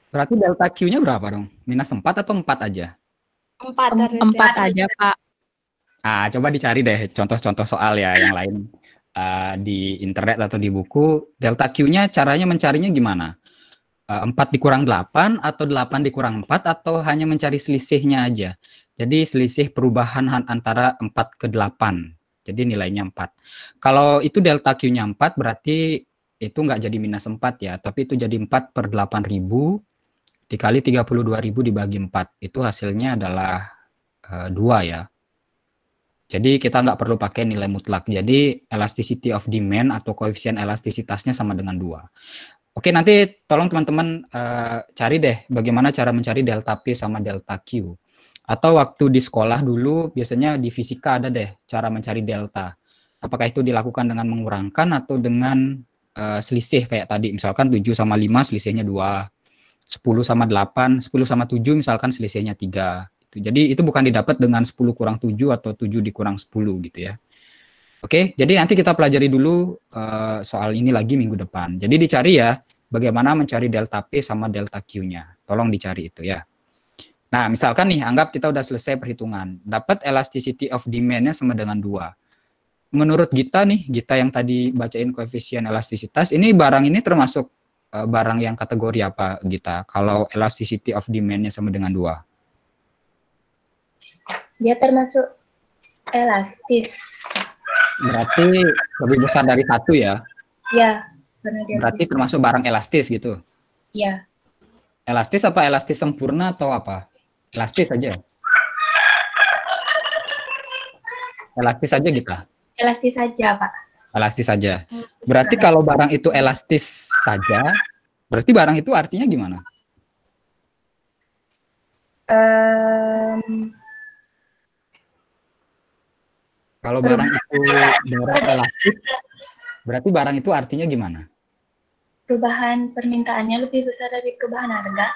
Berarti delta Q-nya berapa dong? Minus 4 atau empat aja? empat empat aja, Pak. Ah, coba dicari deh contoh-contoh soal ya yang lain. Uh, di internet atau di buku, delta Q-nya caranya mencarinya gimana? Uh, dikurang delapan atau delapan dikurang empat atau hanya mencari selisihnya aja? Jadi selisih perubahan antara empat ke delapan jadi nilainya 4. Kalau itu delta Q-nya 4 berarti itu nggak jadi minus 4 ya, tapi itu jadi 4 per 8.000 dikali 32.000 dibagi 4. Itu hasilnya adalah e, eh, 2 ya. Jadi kita nggak perlu pakai nilai mutlak. Jadi elasticity of demand atau koefisien elastisitasnya sama dengan 2. Oke nanti tolong teman-teman uh, cari deh bagaimana cara mencari delta P sama delta Q. Atau waktu di sekolah dulu biasanya di fisika ada deh cara mencari delta. Apakah itu dilakukan dengan mengurangkan atau dengan uh, selisih kayak tadi misalkan 7 sama 5 selisihnya 2. 10 sama 8, 10 sama 7 misalkan selisihnya 3. Gitu. Jadi itu bukan didapat dengan 10 kurang 7 atau 7 dikurang 10 gitu ya. Oke, jadi nanti kita pelajari dulu uh, soal ini lagi minggu depan. Jadi dicari ya bagaimana mencari delta P sama delta Q-nya. Tolong dicari itu ya. Nah, misalkan nih, anggap kita udah selesai perhitungan. Dapat elasticity of demand-nya sama dengan dua Menurut kita nih, kita yang tadi bacain koefisien elastisitas, ini barang ini termasuk eh, barang yang kategori apa, Gita? Kalau elasticity of demand-nya sama dengan dua Dia termasuk elastis. Berarti lebih besar dari satu ya? Iya. Berarti termasuk barang elastis gitu? Iya. Elastis apa elastis sempurna atau apa? Elastis aja. Elastis saja gitu. Elastis saja, Pak. Elastis saja. Berarti kalau barang itu elastis saja, berarti barang itu artinya gimana? Um, kalau barang itu barang elastis, berarti barang itu artinya gimana? Perubahan permintaannya lebih besar dari perubahan harga.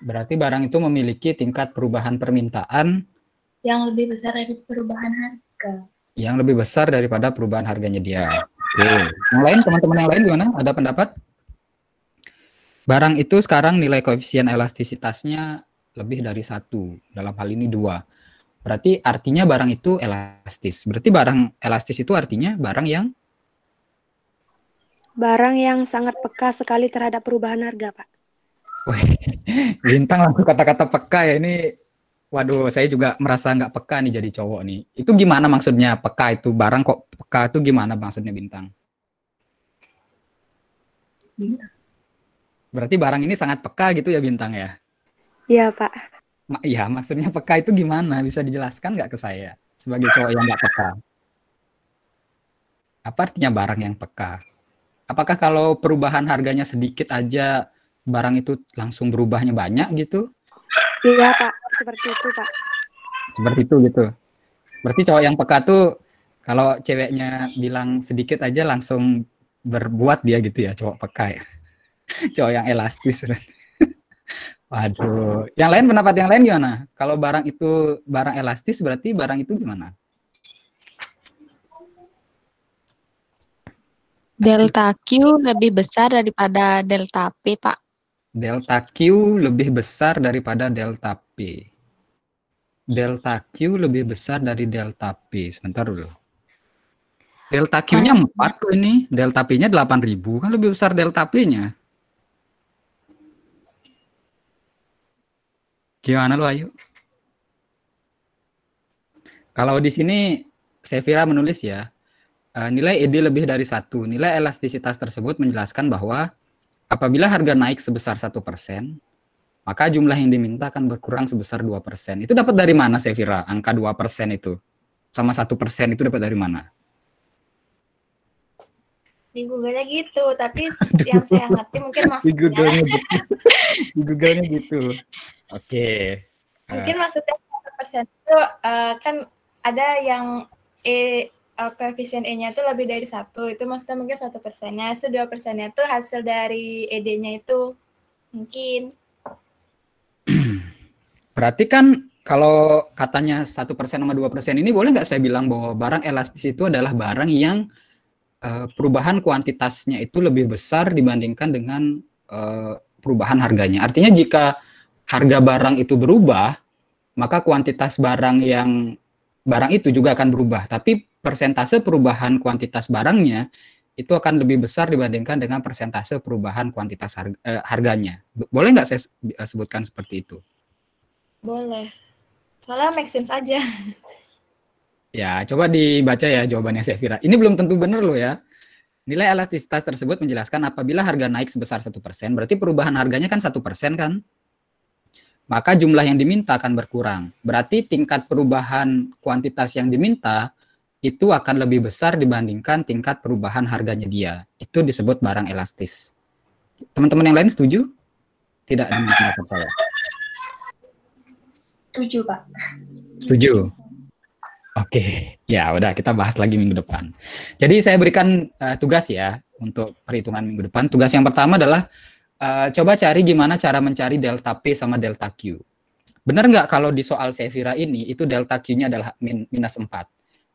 Berarti barang itu memiliki tingkat perubahan permintaan yang lebih besar dari perubahan harga. Yang lebih besar daripada perubahan harganya dia. Okay. Yang lain teman-teman yang lain gimana? Ada pendapat? Barang itu sekarang nilai koefisien elastisitasnya lebih dari satu. Dalam hal ini dua. Berarti artinya barang itu elastis. Berarti barang elastis itu artinya barang yang barang yang sangat peka sekali terhadap perubahan harga, Pak. bintang langsung kata-kata peka ya ini waduh saya juga merasa nggak peka nih jadi cowok nih itu gimana maksudnya peka itu barang kok peka itu gimana maksudnya bintang berarti barang ini sangat peka gitu ya bintang ya iya pak Ma ya maksudnya peka itu gimana bisa dijelaskan nggak ke saya sebagai cowok yang nggak peka apa artinya barang yang peka apakah kalau perubahan harganya sedikit aja barang itu langsung berubahnya banyak gitu? Iya pak, seperti itu pak. Seperti itu gitu. Berarti cowok yang peka tuh kalau ceweknya bilang sedikit aja langsung berbuat dia gitu ya cowok peka ya. cowok yang elastis. Waduh. Yang lain pendapat yang lain gimana? Kalau barang itu barang elastis berarti barang itu gimana? Delta Q lebih besar daripada delta P, Pak. Delta Q lebih besar daripada delta P. Delta Q lebih besar dari delta P. Sebentar dulu. Delta Q-nya 4 kok ini. Delta P-nya 8000. Kan lebih besar delta P-nya. Gimana lu Ayu? Kalau di sini Sevira menulis ya, eh, nilai ED lebih dari satu. Nilai elastisitas tersebut menjelaskan bahwa Apabila harga naik sebesar satu persen, maka jumlah yang diminta akan berkurang sebesar dua persen. Itu dapat dari mana, Sevira? Angka dua persen itu. Sama satu persen itu dapat dari mana? Di Google-nya gitu, tapi yang saya ngerti mungkin maksudnya... Gitu. Di Google-nya gitu. gitu. Oke. Okay. Mungkin uh. maksudnya persen itu uh, kan ada yang eh, uh, koefisien E-nya itu lebih dari satu, itu maksudnya mungkin satu persennya, itu dua persennya itu hasil dari ED-nya itu mungkin. Berarti kan kalau katanya satu persen sama dua persen ini boleh nggak saya bilang bahwa barang elastis itu adalah barang yang uh, perubahan kuantitasnya itu lebih besar dibandingkan dengan uh, perubahan harganya. Artinya jika harga barang itu berubah, maka kuantitas barang yang barang itu juga akan berubah. Tapi persentase perubahan kuantitas barangnya itu akan lebih besar dibandingkan dengan persentase perubahan kuantitas harga, eh, harganya. Boleh nggak saya eh, sebutkan seperti itu? Boleh. Soalnya make sense aja. Ya, coba dibaca ya jawabannya Sefira. Ini belum tentu benar loh ya. Nilai elastisitas tersebut menjelaskan apabila harga naik sebesar satu persen, berarti perubahan harganya kan satu persen kan? maka jumlah yang diminta akan berkurang. Berarti tingkat perubahan kuantitas yang diminta itu akan lebih besar dibandingkan tingkat perubahan harganya dia. Itu disebut barang elastis. Teman-teman yang lain setuju? Tidak Setuju, Pak. Setuju. Oke, okay. ya udah kita bahas lagi minggu depan. Jadi saya berikan uh, tugas ya untuk perhitungan minggu depan. Tugas yang pertama adalah Eh, coba cari gimana cara mencari delta P sama delta Q. Benar nggak kalau di soal Sevira ini itu delta Q-nya adalah min minus 4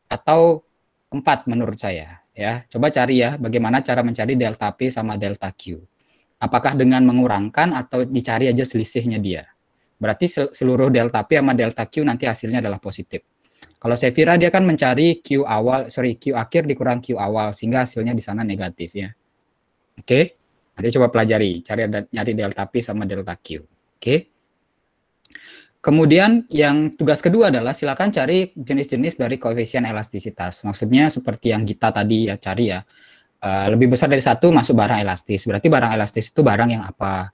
atau 4 menurut saya ya. Coba cari ya bagaimana cara mencari delta P sama delta Q. Apakah dengan mengurangkan atau dicari aja selisihnya dia. Berarti seluruh delta P sama delta Q nanti hasilnya adalah positif. Kalau Sevira dia kan mencari Q awal, sorry Q akhir dikurang Q awal sehingga hasilnya di sana negatif ya. Oke. Okay? Nanti coba pelajari, cari nyari delta P sama delta Q. Oke. Kemudian yang tugas kedua adalah silakan cari jenis-jenis dari koefisien elastisitas. Maksudnya seperti yang kita tadi ya cari ya. Eh, lebih besar dari satu masuk barang elastis. Berarti barang elastis itu barang yang apa?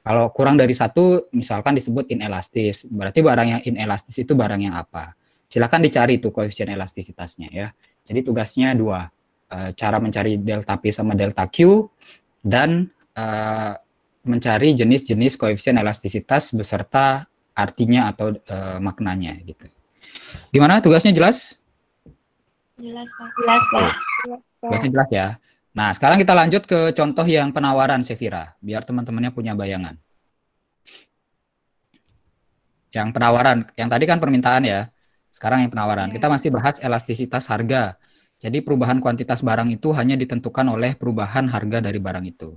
Kalau kurang dari satu misalkan disebut inelastis. Berarti barang yang inelastis itu barang yang apa? Silakan dicari itu koefisien elastisitasnya ya. Jadi tugasnya dua. Eh, cara mencari delta P sama delta Q dan uh, mencari jenis-jenis koefisien elastisitas beserta artinya atau uh, maknanya gitu. Gimana tugasnya jelas? Jelas Pak. Jelas Pak. Tugasnya jelas ya. Nah, sekarang kita lanjut ke contoh yang penawaran Sevira, biar teman-temannya punya bayangan. Yang penawaran, yang tadi kan permintaan ya. Sekarang yang penawaran. Iya. Kita masih bahas elastisitas harga jadi perubahan kuantitas barang itu hanya ditentukan oleh perubahan harga dari barang itu.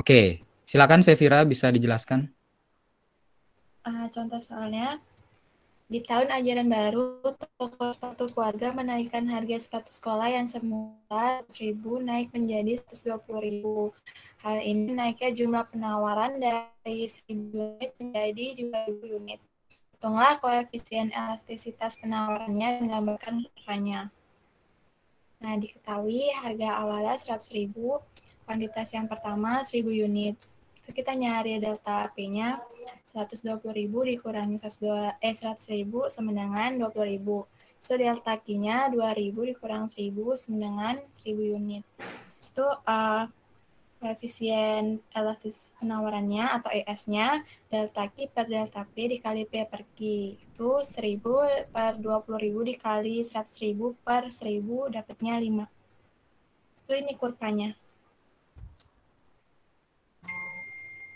Oke, silakan Sevira bisa dijelaskan. Uh, contoh soalnya, di tahun ajaran baru, toko sepatu keluarga menaikkan harga sepatu sekolah yang semula Rp100.000 naik menjadi Rp120.000. Hal ini naiknya jumlah penawaran dari 1.000 unit menjadi 2.000 unit. Hitunglah koefisien elastisitas penawarannya dan gambarkan rasanya. Nah, diketahui harga awalnya 100.000, kuantitas yang pertama 1.000 unit. Itu kita nyari delta P-nya 120.000 dikurangi 100, eh 100.000 semenangan 20.000. So, delta Q-nya 2.000 dikurang 1.000 sama dengan 1.000 unit. Itu uh, eh, koefisien elastis penawarannya atau ES-nya delta Q per delta P dikali P per Q itu 1000 per 20.000 dikali 100.000 per 1000 dapatnya 5 itu ini kurvanya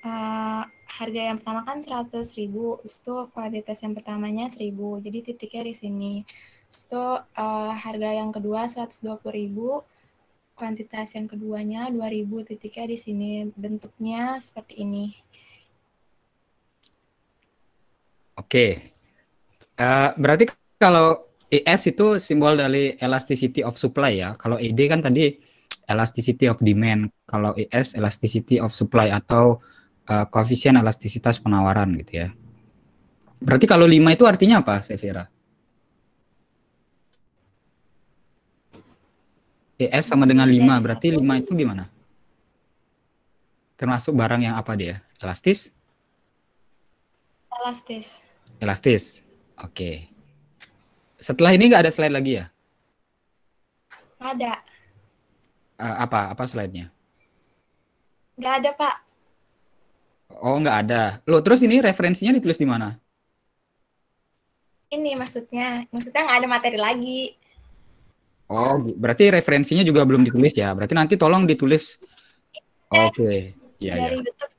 uh, harga yang pertama kan 100.000 itu kuantitas yang pertamanya 1000 jadi titiknya di sini itu uh, harga yang kedua 120.000 kuantitas yang keduanya 2000 titiknya di sini bentuknya seperti ini. Oke. Uh, berarti kalau ES itu simbol dari elasticity of supply ya. Kalau ED kan tadi elasticity of demand, kalau ES elasticity of supply atau uh, koefisien elastisitas penawaran gitu ya. Berarti kalau 5 itu artinya apa, Sevira? ES eh, sama dengan 5. Berarti 5 itu gimana? Termasuk barang yang apa dia? Elastis? Elastis. Elastis. Oke. Okay. Setelah ini nggak ada slide lagi ya? Ada. Uh, apa? Apa slide-nya? Gak ada, Pak. Oh, nggak ada. Loh, terus ini referensinya ditulis di mana? Ini maksudnya. Maksudnya nggak ada materi lagi. Oh, berarti referensinya juga belum ditulis ya. Berarti nanti tolong ditulis. Iya, Oke. Okay. Ya, Oh, ya. dot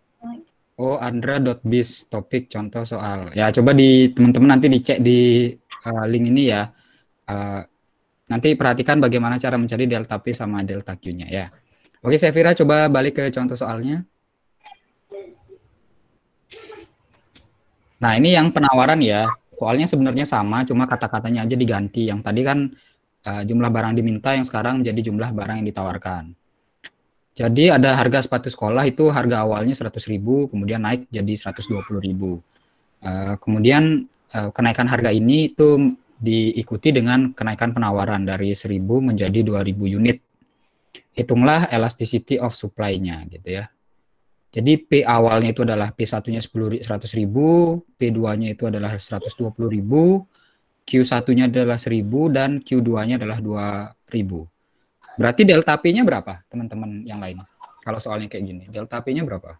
Oh, andra.biz topik contoh soal. Ya, coba di teman-teman nanti dicek di uh, link ini ya. Uh, nanti perhatikan bagaimana cara mencari delta P sama delta Q-nya ya. Oke, Sefira coba balik ke contoh soalnya. Nah, ini yang penawaran ya. Soalnya sebenarnya sama, cuma kata-katanya aja diganti. Yang tadi kan Eh, jumlah barang diminta yang sekarang jadi jumlah barang yang ditawarkan. Jadi ada harga sepatu sekolah itu harga awalnya 100.000 kemudian naik jadi 120.000. Uh, eh, kemudian eh, kenaikan harga ini itu diikuti dengan kenaikan penawaran dari 1.000 menjadi 2.000 unit. Hitunglah elasticity of supply-nya gitu ya. Jadi P awalnya itu adalah P1-nya ribu 100.000, P2-nya itu adalah 120.000, Q1-nya adalah 1000 dan Q2-nya adalah 2000. Berarti delta P-nya berapa, teman-teman yang lain? Kalau soalnya kayak gini, delta P-nya berapa?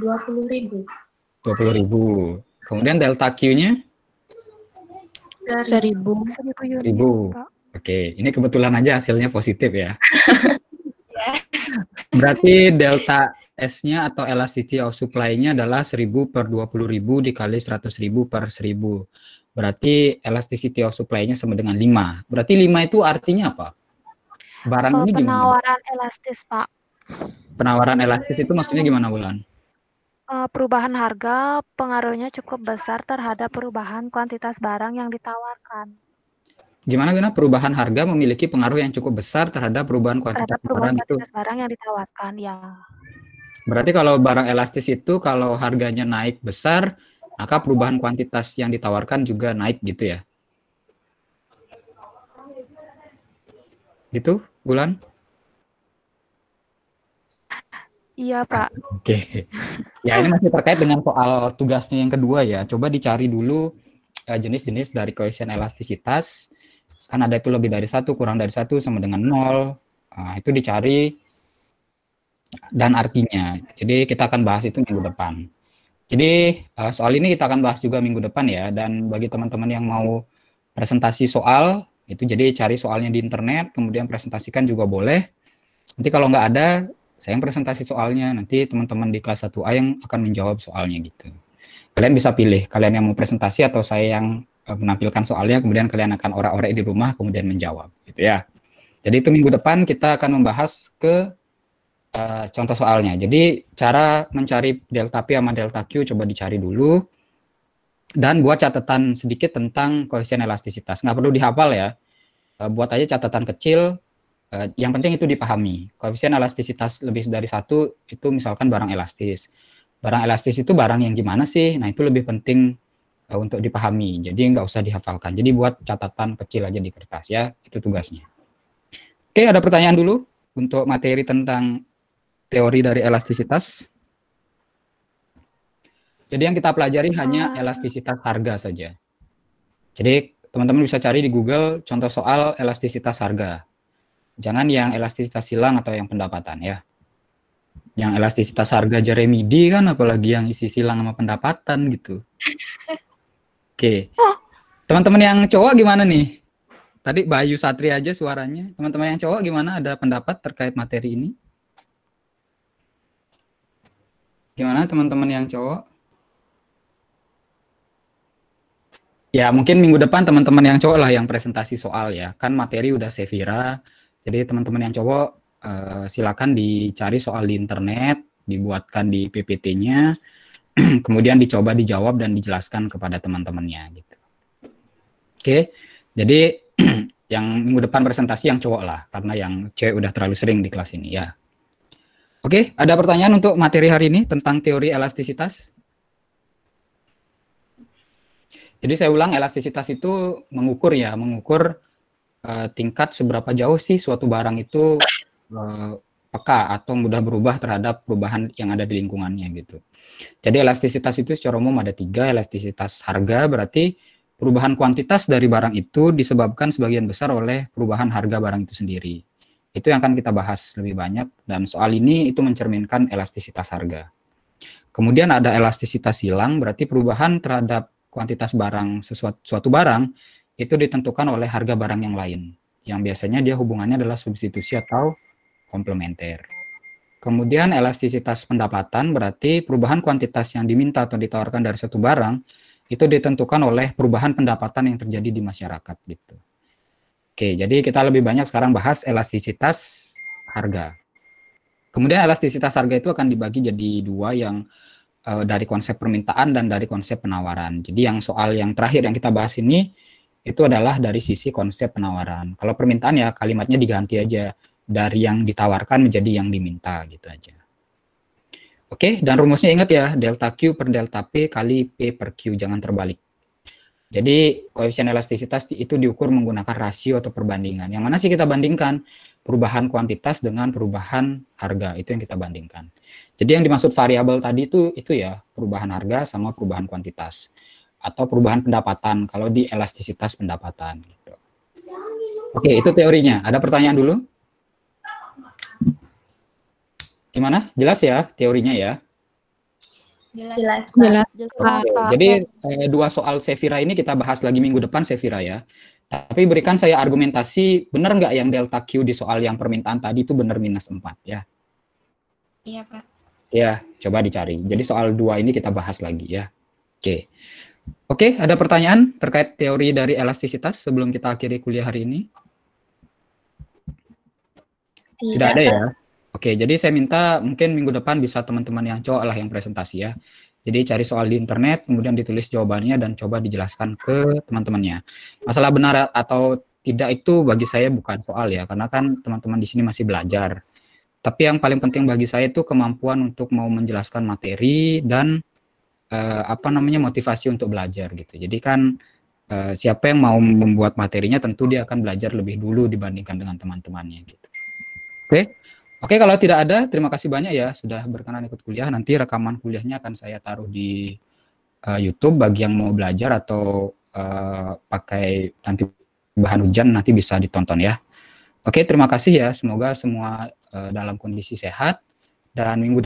20.000. 20.000. Kemudian delta Q-nya? 1000. 1000. Oke, ini kebetulan aja hasilnya positif ya. Berarti delta S-nya atau elasticity of supply-nya adalah 1000 per 20.000 dikali 100.000 per 1000. Berarti elasticity of supply-nya sama dengan 5. Berarti 5 itu artinya apa? Barang eh, ini gimana? Penawaran elastis, Pak. Penawaran elastis itu maksudnya gimana, bulan? Eh, perubahan harga pengaruhnya cukup besar terhadap perubahan kuantitas barang yang ditawarkan. Gimana gimana perubahan harga memiliki pengaruh yang cukup besar terhadap perubahan kuantitas terhadap perubahan barang kuantitas itu? barang yang ditawarkan, ya. Berarti kalau barang elastis itu kalau harganya naik besar, maka perubahan kuantitas yang ditawarkan juga naik gitu ya. Gitu, Bulan? Iya, Pak. Oke. Okay. Ya, ini masih terkait dengan soal tugasnya yang kedua ya. Coba dicari dulu eh, jenis-jenis dari koefisien elastisitas. Kan ada itu lebih dari satu, kurang dari satu, sama dengan nol. Nah, itu dicari dan artinya. Jadi kita akan bahas itu minggu depan. Jadi uh, soal ini kita akan bahas juga minggu depan ya. Dan bagi teman-teman yang mau presentasi soal itu jadi cari soalnya di internet kemudian presentasikan juga boleh. Nanti kalau nggak ada saya yang presentasi soalnya nanti teman-teman di kelas 1A yang akan menjawab soalnya gitu. Kalian bisa pilih kalian yang mau presentasi atau saya yang eh, menampilkan soalnya kemudian kalian akan ora-ora di rumah kemudian menjawab gitu ya. Jadi itu minggu depan kita akan membahas ke Eh, contoh soalnya. Jadi cara mencari delta P sama delta Q coba dicari dulu. Dan buat catatan sedikit tentang koefisien elastisitas. Nggak perlu dihafal ya. Eh, buat aja catatan kecil. Eh, yang penting itu dipahami. Koefisien elastisitas lebih dari satu itu misalkan barang elastis. Barang elastis itu barang yang gimana sih? Nah itu lebih penting untuk dipahami. Jadi nggak usah dihafalkan. Jadi buat catatan kecil aja di kertas ya. Itu tugasnya. Oke ada pertanyaan dulu untuk materi tentang teori dari elastisitas. Jadi yang kita pelajari hanya ah. elastisitas harga saja. Jadi teman-teman bisa cari di Google contoh soal elastisitas harga. Jangan yang elastisitas silang atau yang pendapatan ya. Yang elastisitas harga Jeremy D kan apalagi yang isi silang sama pendapatan gitu. Oke. Teman-teman yang cowok gimana nih? Tadi Bayu Satri aja suaranya. Teman-teman yang cowok gimana ada pendapat terkait materi ini? Gimana teman-teman yang cowok? Ya mungkin minggu depan teman-teman yang cowok lah yang presentasi soal ya. Kan materi udah Sevira. Jadi teman-teman yang cowok uh, silakan dicari soal di internet, dibuatkan di PPT-nya, kemudian dicoba dijawab dan dijelaskan kepada teman-temannya gitu. Oke, jadi yang minggu depan presentasi yang cowok lah, karena yang cewek udah terlalu sering di kelas ini ya. Oke, ada pertanyaan untuk materi hari ini tentang teori elastisitas? Jadi saya ulang, elastisitas itu mengukur ya, mengukur uh, tingkat seberapa jauh sih suatu barang itu uh, peka atau mudah berubah terhadap perubahan yang ada di lingkungannya gitu. Jadi elastisitas itu secara umum ada tiga, elastisitas harga berarti perubahan kuantitas dari barang itu disebabkan sebagian besar oleh perubahan harga barang itu sendiri. Itu yang akan kita bahas lebih banyak dan soal ini itu mencerminkan elastisitas harga. Kemudian ada elastisitas silang, berarti perubahan terhadap kuantitas barang sesuatu suatu barang itu ditentukan oleh harga barang yang lain yang biasanya dia hubungannya adalah substitusi atau komplementer. Kemudian elastisitas pendapatan berarti perubahan kuantitas yang diminta atau ditawarkan dari satu barang itu ditentukan oleh perubahan pendapatan yang terjadi di masyarakat gitu. Oke, jadi kita lebih banyak sekarang bahas elastisitas harga. Kemudian elastisitas harga itu akan dibagi jadi dua yang e, dari konsep permintaan dan dari konsep penawaran. Jadi yang soal yang terakhir yang kita bahas ini itu adalah dari sisi konsep penawaran. Kalau permintaan ya kalimatnya diganti aja dari yang ditawarkan menjadi yang diminta gitu aja. Oke, dan rumusnya ingat ya, delta Q per delta P kali P per Q, jangan terbalik. Jadi koefisien elastisitas itu diukur menggunakan rasio atau perbandingan. Yang mana sih kita bandingkan? Perubahan kuantitas dengan perubahan harga itu yang kita bandingkan. Jadi yang dimaksud variabel tadi itu itu ya perubahan harga sama perubahan kuantitas atau perubahan pendapatan kalau di elastisitas pendapatan gitu. Oke, itu teorinya. Ada pertanyaan dulu? Gimana? Jelas ya teorinya ya? Jelas. Jelas. Jelas. Jadi eh, dua soal Sevira ini kita bahas lagi minggu depan Sevira ya. Tapi berikan saya argumentasi benar nggak yang delta Q di soal yang permintaan tadi itu benar minus 4 ya. Iya Pak. Ya, coba dicari. Jadi soal dua ini kita bahas lagi ya. Oke. Oke, ada pertanyaan terkait teori dari elastisitas sebelum kita akhiri kuliah hari ini? Tidak, Tidak ada ya. Oke, jadi saya minta mungkin minggu depan bisa teman-teman yang cowok lah yang presentasi ya. Jadi cari soal di internet, kemudian ditulis jawabannya dan coba dijelaskan ke teman-temannya. Masalah benar atau tidak itu bagi saya bukan soal ya, karena kan teman-teman di sini masih belajar. Tapi yang paling penting bagi saya itu kemampuan untuk mau menjelaskan materi dan eh, apa namanya motivasi untuk belajar gitu. Jadi kan eh, siapa yang mau membuat materinya tentu dia akan belajar lebih dulu dibandingkan dengan teman-temannya gitu. Oke. Okay. Oke, kalau tidak ada, terima kasih banyak ya sudah berkenan ikut kuliah. Nanti rekaman kuliahnya akan saya taruh di uh, YouTube bagi yang mau belajar atau uh, pakai nanti bahan hujan nanti bisa ditonton ya. Oke, terima kasih ya. Semoga semua uh, dalam kondisi sehat dan minggu